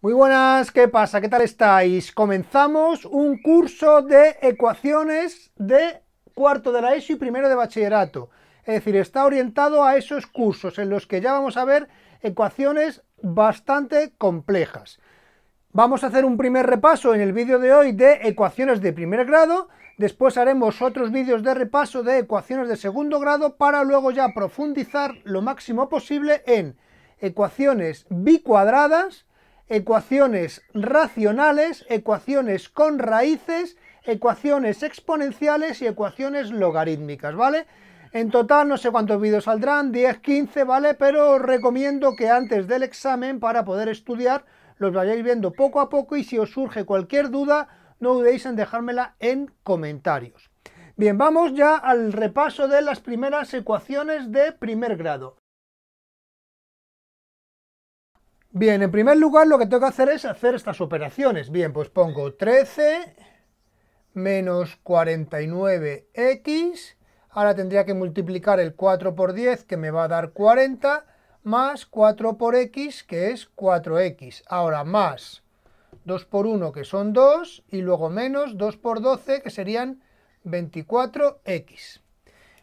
Muy buenas, ¿qué pasa? ¿Qué tal estáis? Comenzamos un curso de ecuaciones de cuarto de la ESO y primero de bachillerato. Es decir, está orientado a esos cursos en los que ya vamos a ver ecuaciones bastante complejas. Vamos a hacer un primer repaso en el vídeo de hoy de ecuaciones de primer grado, después haremos otros vídeos de repaso de ecuaciones de segundo grado para luego ya profundizar lo máximo posible en ecuaciones bicuadradas, ecuaciones racionales, ecuaciones con raíces, ecuaciones exponenciales y ecuaciones logarítmicas, ¿vale? En total no sé cuántos vídeos saldrán, 10, 15, ¿vale? Pero os recomiendo que antes del examen para poder estudiar los vayáis viendo poco a poco y si os surge cualquier duda no dudéis en dejármela en comentarios. Bien, vamos ya al repaso de las primeras ecuaciones de primer grado. Bien, en primer lugar lo que tengo que hacer es hacer estas operaciones. Bien, pues pongo 13 menos 49x. Ahora tendría que multiplicar el 4 por 10 que me va a dar 40 más 4 por x que es 4x. Ahora más 2 por 1 que son 2 y luego menos 2 por 12 que serían 24x.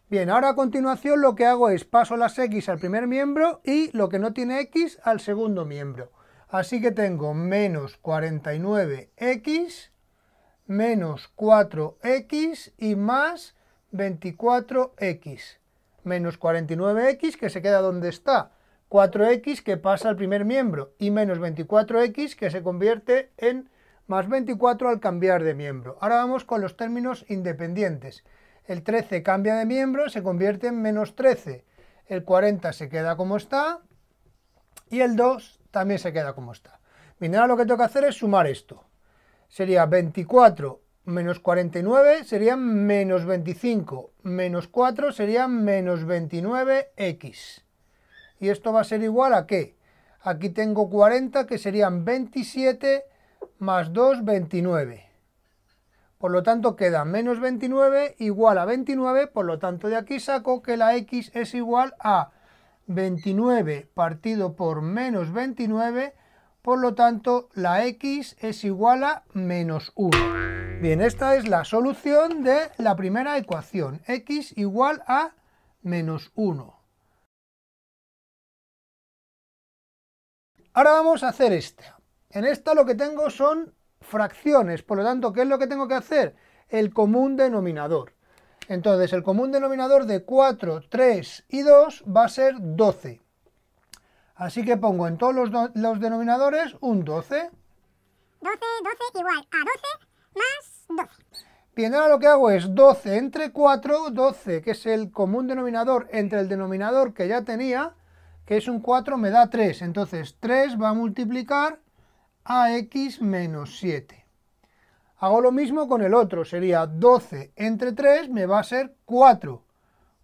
Bien, ahora a continuación lo que hago es paso las X al primer miembro y lo que no tiene X al segundo miembro. Así que tengo menos 49X, menos 4X y más 24X. Menos 49X que se queda donde está, 4X que pasa al primer miembro y menos 24X que se convierte en más 24 al cambiar de miembro. Ahora vamos con los términos independientes. El 13 cambia de miembro, se convierte en menos 13. El 40 se queda como está. Y el 2 también se queda como está. Bien, ahora lo que tengo que hacer es sumar esto. Sería 24 menos 49 serían menos 25. Menos 4 serían menos 29x. Y esto va a ser igual a qué? Aquí tengo 40 que serían 27 más 2, 29. Por lo tanto queda menos 29 igual a 29, por lo tanto de aquí saco que la x es igual a 29 partido por menos 29, por lo tanto la x es igual a menos 1. Bien, esta es la solución de la primera ecuación, x igual a menos 1. Ahora vamos a hacer esta. En esta lo que tengo son fracciones. Por lo tanto, ¿qué es lo que tengo que hacer? El común denominador. Entonces, el común denominador de 4, 3 y 2 va a ser 12. Así que pongo en todos los, denominadores un 12. 12, 12 igual a 12 más 12. Bien, ahora lo que hago es 12 entre 4, 12, que es el común denominador entre el denominador que ya tenía, que es un 4, me da 3. Entonces 3 va a multiplicar x menos 7. Hago lo mismo con el otro, sería 12 entre 3 me va a ser 4.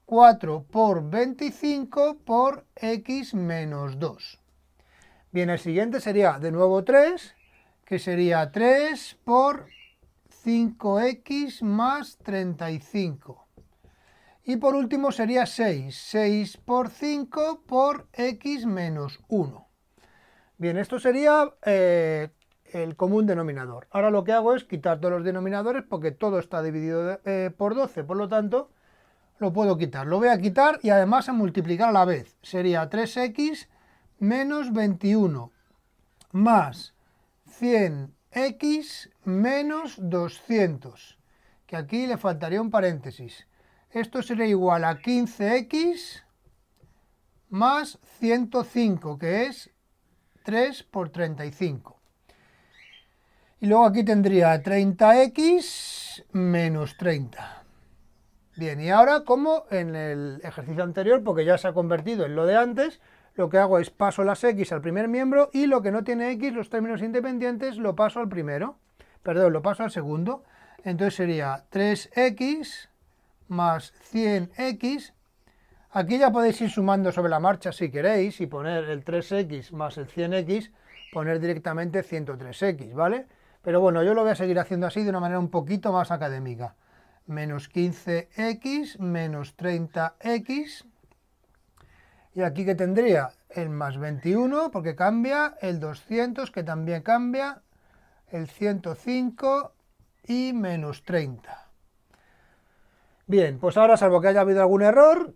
4 por 25 por x menos 2. Bien, el siguiente sería de nuevo 3, que sería 3 por 5x más 35. Y por último sería 6, 6 por 5 por x menos 1. Bien, esto sería eh, el común denominador. Ahora lo que hago es quitar todos los denominadores porque todo está dividido eh, por 12, por lo tanto lo puedo quitar. Lo voy a quitar y además a multiplicar a la vez. Sería 3x menos 21 más 100x menos 200, que aquí le faltaría un paréntesis. Esto sería igual a 15x más 105, que es 3 por 35. Y luego aquí tendría 30x menos 30. Bien, y ahora como en el ejercicio anterior, porque ya se ha convertido en lo de antes, lo que hago es paso las x al primer miembro y lo que no tiene x, los términos independientes, lo paso al primero. Perdón, lo paso al segundo. Entonces sería 3x más 100x Aquí ya podéis ir sumando sobre la marcha si queréis y poner el 3x más el 100x, poner directamente 103x, ¿vale? Pero bueno, yo lo voy a seguir haciendo así de una manera un poquito más académica. Menos 15x menos 30x. Y aquí que tendría el más 21 porque cambia, el 200 que también cambia, el 105 y menos 30. Bien, pues ahora, salvo que haya habido algún error,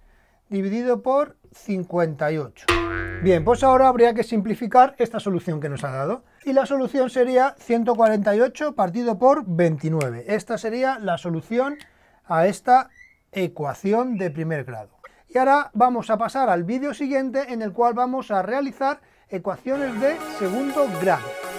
dividido por 58. Bien, pues ahora habría que simplificar esta solución que nos ha dado. Y la solución sería 148 partido por 29. Esta sería la solución a esta ecuación de primer grado. Y ahora vamos a pasar al vídeo siguiente en el cual vamos a realizar ecuaciones de segundo grado.